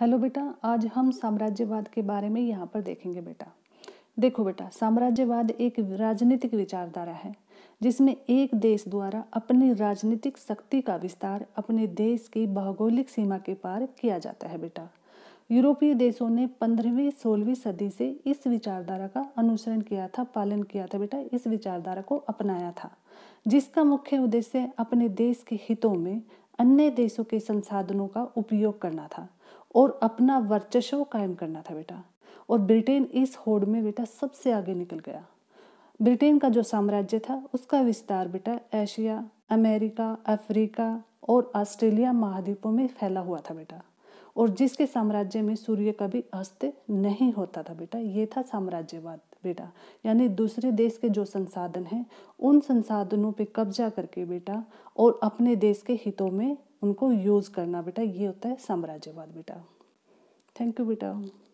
hello बेटा आज हम साम्राज्यवाद के बारे में यहाँ पर देखेंगे बेटा देखो बेटा साम्राज्यवाद एक राजनीतिक विचारधारा है जिसमें एक देश द्वारा अपनी राजनीतिक शक्ति का विस्तार अपने देश की भौगोलिक सीमा के पार किया जाता है बेटा यूरोपीय देशों ने पंद्रहवीं सोलहवीं सदी से इस विचारधारा का अनुसरण किया था पालन किया था बेटा इस विचारधारा को अपनाया था जिसका मुख्य उद्देश्य अपने देश के हितों में अन्य देशों के संसाधनों का उपयोग करना था और अपना वर्चस्व कायम करना था बेटा और ब्रिटेन इस होड़ में बेटा सबसे आगे निकल गया ब्रिटेन का जो साम्राज्य था उसका विस्तार बेटा एशिया अमेरिका अफ्रीका और ऑस्ट्रेलिया महाद्वीपों में फैला हुआ था बेटा और जिसके साम्राज्य में सूर्य कभी अस्त नहीं होता था बेटा ये था साम्राज्यवाद बेटा यानी दूसरे देश के जो संसाधन हैं उन संसाधनों पे कब्जा करके बेटा और अपने देश के हितों में उनको यूज़ करना बेटा ये होता है साम्राज्यवाद बेटा थैंक यू बेटा